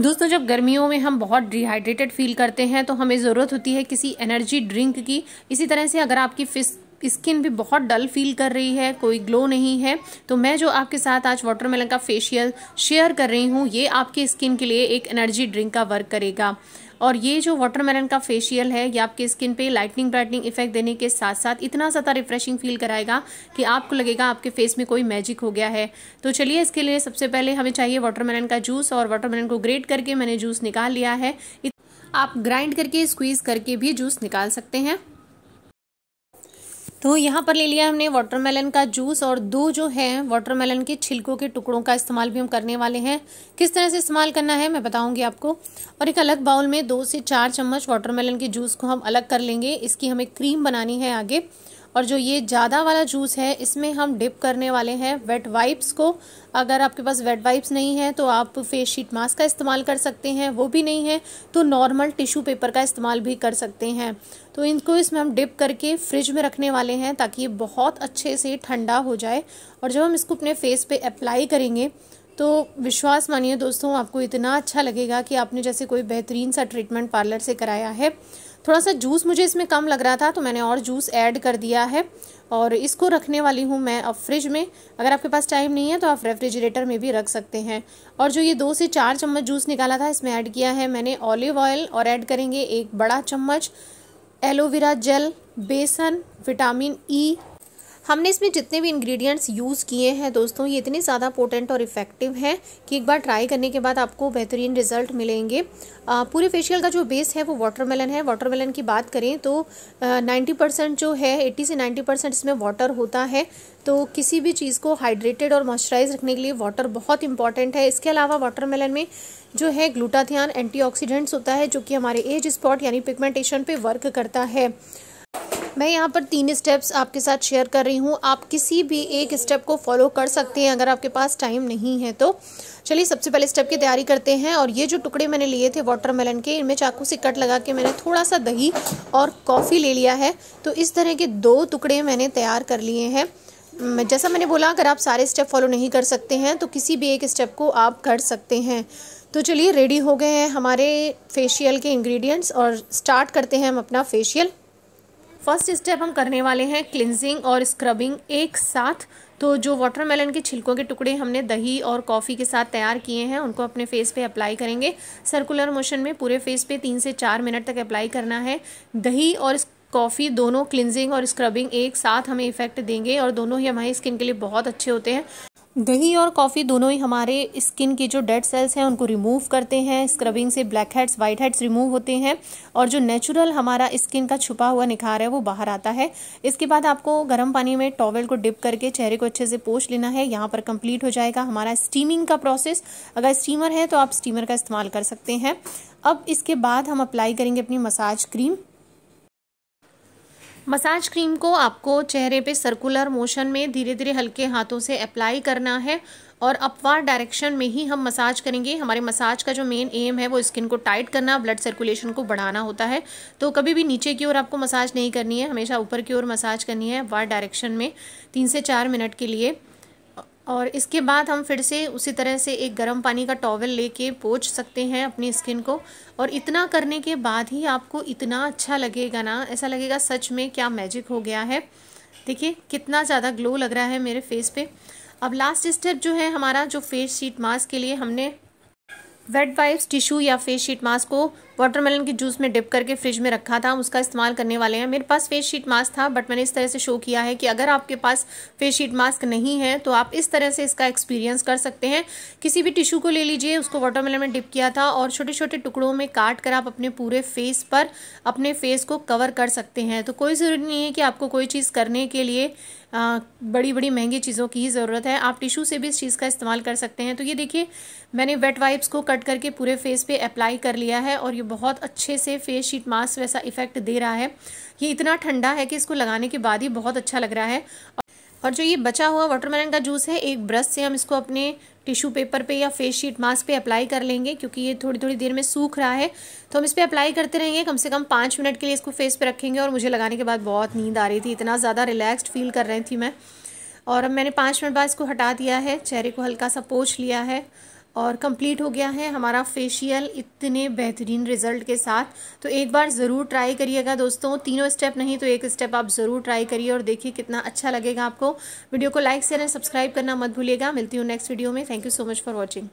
दोस्तों जब गर्मियों में हम बहुत डिहाइड्रेटेड फील करते हैं तो हमें ज़रूरत होती है किसी एनर्जी ड्रिंक की इसी तरह से अगर आपकी फिस स्किन भी बहुत डल फील कर रही है कोई ग्लो नहीं है तो मैं जो आपके साथ आज वाटरमेलन का फेशियल शेयर कर रही हूँ ये आपकी स्किन के लिए एक एनर्जी ड्रिंक का वर्क करेगा और ये जो वाटरमेलन का फेशियल है ये आपके स्किन पे लाइटनिंग ब्राइटनिंग इफेक्ट देने के साथ साथ इतना ज़्यादा रिफ्रेशिंग फील कराएगा कि आपको लगेगा आपके फेस में कोई मैजिक हो गया है तो चलिए इसके लिए सबसे पहले हमें चाहिए वाटरमेलन का जूस और वाटरमेलन को ग्रेट करके मैंने जूस निकाल लिया है आप ग्राइंड करके स्क्वीज़ करके भी जूस निकाल सकते हैं तो यहाँ पर ले लिया हमने वाटरमेलन का जूस और दो जो है वाटरमेलन के छिलकों के टुकड़ों का इस्तेमाल भी हम करने वाले हैं किस तरह से इस्तेमाल करना है मैं बताऊंगी आपको और एक अलग बाउल में दो से चार चम्मच वाटरमेलन के जूस को हम अलग कर लेंगे इसकी हमें क्रीम बनानी है आगे और जो ये ज़्यादा वाला जूस है इसमें हम डिप करने वाले हैं वेट वाइप्स को अगर आपके पास वेट वाइप्स नहीं है तो आप फेस शीट मास्क का इस्तेमाल कर सकते हैं वो भी नहीं है तो नॉर्मल टिश्यू पेपर का इस्तेमाल भी कर सकते हैं तो इनको इसमें हम डिप करके फ्रिज में रखने वाले हैं ताकि ये बहुत अच्छे से ठंडा हो जाए और जब हम इसको अपने फेस पे अप्लाई करेंगे तो विश्वास मानिए दोस्तों आपको इतना अच्छा लगेगा कि आपने जैसे कोई बेहतरीन सा ट्रीटमेंट पार्लर से कराया है थोड़ा सा जूस मुझे इसमें कम लग रहा था तो मैंने और जूस ऐड कर दिया है और इसको रखने वाली हूँ मैं अब फ्रिज में अगर आपके पास टाइम नहीं है तो आप रेफ्रिजरेटर में भी रख सकते हैं और जो ये दो से चार चम्मच जूस निकाला था इसमें ऐड किया है मैंने ऑलिव ऑयल और ऐड करेंगे एक बड़ा चम्मच एलोवेरा जेल बेसन विटामिन ई e, हमने इसमें जितने भी इंग्रेडिएंट्स यूज़ किए हैं दोस्तों ये इतने ज़्यादा पोटेंट और इफ़ेक्टिव हैं कि एक बार ट्राई करने के बाद आपको बेहतरीन रिजल्ट मिलेंगे आ, पूरे फेशियल का जो बेस है वो वाटरमेलन है वाटरमेलन की बात करें तो नाइन्टी परसेंट जो है एट्टी से नाइन्टी परसेंट इसमें वाटर होता है तो किसी भी चीज़ को हाइड्रेटेड और मॉइस्चराइज रखने के लिए वाटर बहुत इंपॉर्टेंट है इसके अलावा वाटरमेलन में जो है ग्लूटाथियान एंटीऑक्सीडेंट्स होता है जो कि हमारे एज स्पॉट यानी पिगमेंटेशन पर वर्क करता है मैं यहाँ पर तीन स्टेप्स आपके साथ शेयर कर रही हूँ आप किसी भी एक स्टेप को फॉलो कर सकते हैं अगर आपके पास टाइम नहीं है तो चलिए सबसे पहले स्टेप की तैयारी करते हैं और ये जो टुकड़े मैंने लिए थे वाटरमेलन के इनमें चाकू से कट लगा के मैंने थोड़ा सा दही और कॉफ़ी ले लिया है तो इस तरह के दो टुकड़े मैंने तैयार कर लिए हैं जैसा मैंने बोला अगर आप सारे स्टेप फॉलो नहीं कर सकते हैं तो किसी भी एक स्टेप को आप कर सकते हैं तो चलिए रेडी हो गए हैं हमारे फेशियल के इंग्रेडिएंट्स और स्टार्ट करते हैं हम अपना फेशियल फर्स्ट स्टेप हम करने वाले हैं क्लिनजिंग और स्क्रबिंग एक साथ तो जो वाटरमेलन के छिलकों के टुकड़े हमने दही और कॉफ़ी के साथ तैयार किए हैं उनको अपने फेस पे अप्लाई करेंगे सर्कुलर मोशन में पूरे फेस पे तीन से चार मिनट तक अप्लाई करना है दही और कॉफ़ी दोनों क्लिनजिंग और स्क्रबिंग एक साथ हमें इफेक्ट देंगे और दोनों ही हमारी स्किन के लिए बहुत अच्छे होते हैं दही और कॉफ़ी दोनों ही हमारे स्किन की जो डेड सेल्स हैं उनको रिमूव करते हैं स्क्रबिंग से blackheads whiteheads remove होते हैं और जो नेचुरल हमारा स्किन का छुपा हुआ निखार है वो बाहर आता है इसके बाद आपको गर्म पानी में टॉवल को डिप करके चेहरे को अच्छे से पोछ लेना है यहाँ पर कंप्लीट हो जाएगा हमारा स्टीमिंग का प्रोसेस अगर स्टीमर है तो आप स्टीमर का इस्तेमाल कर सकते हैं अब इसके बाद हम अप्लाई करेंगे अपनी मसाज क्रीम मसाज क्रीम को आपको चेहरे पे सर्कुलर मोशन में धीरे धीरे हल्के हाथों से अप्लाई करना है और अपवार डायरेक्शन में ही हम मसाज करेंगे हमारे मसाज का जो मेन एम है वो स्किन को टाइट करना ब्लड सर्कुलेशन को बढ़ाना होता है तो कभी भी नीचे की ओर आपको मसाज नहीं करनी है हमेशा ऊपर की ओर मसाज करनी है अपवार डायरेक्शन में तीन से चार मिनट के लिए और इसके बाद हम फिर से उसी तरह से एक गर्म पानी का टॉवल लेके पोछ सकते हैं अपनी स्किन को और इतना करने के बाद ही आपको इतना अच्छा लगेगा ना ऐसा लगेगा सच में क्या मैजिक हो गया है देखिए कितना ज़्यादा ग्लो लग रहा है मेरे फेस पे अब लास्ट स्टेप जो है हमारा जो फेस शीट मास्क के लिए हमने वेट वाइप्स टिश्यू या फेस शीट मास्क को वाटरमेलन के जूस में डिप करके फ्रिज में रखा था हम उसका इस्तेमाल करने वाले हैं मेरे पास फेस शीट मास्क था बट मैंने इस तरह से शो किया है कि अगर आपके पास फेस शीट मास्क नहीं है तो आप इस तरह से इसका एक्सपीरियंस कर सकते हैं किसी भी टिश्यू को ले लीजिए उसको वाटरमेलन में डिप किया था और छोटे छोटे टुकड़ों में काट कर आप अपने पूरे फेस पर अपने फेस को कवर कर सकते हैं तो कोई ज़रूरी नहीं है कि आपको कोई चीज़ करने के लिए आ, बड़ी बड़ी महंगी चीज़ों की ही ज़रूरत है आप टिशू से भी इस चीज़ का इस्तेमाल कर सकते हैं तो ये देखिए मैंने वेट वाइप्स को कट करके पूरे फेस पे अप्लाई कर लिया है और ये बहुत अच्छे से फेस शीट मास्क वैसा इफेक्ट दे रहा है ये इतना ठंडा है कि इसको लगाने के बाद ही बहुत अच्छा लग रहा है और जो ये बचा हुआ वाटरमेलन का जूस है एक ब्रश से हम इसको अपने टिश्यू पेपर पे या फेस शीट मास्क पे अप्लाई कर लेंगे क्योंकि ये थोड़ी थोड़ी देर में सूख रहा है तो हम इस पर अप्लाई करते रहेंगे कम से कम पाँच मिनट के लिए इसको फेस पे रखेंगे और मुझे लगाने के बाद बहुत नींद आ रही थी इतना ज़्यादा रिलैक्सड फील कर रही थी मैं और अब मैंने पाँच मिनट बाद इसको हटा दिया है चेहरे को हल्का सा पोछ लिया है और कंप्लीट हो गया है हमारा फेशियल इतने बेहतरीन रिजल्ट के साथ तो एक बार ज़रूर ट्राई करिएगा दोस्तों तीनों स्टेप नहीं तो एक स्टेप आप ज़रूर ट्राई करिए और देखिए कितना अच्छा लगेगा आपको वीडियो को लाइक शेयर एंड सब्सक्राइब करना मत भूलिएगा मिलती हूँ नेक्स्ट वीडियो में thank you so much for watching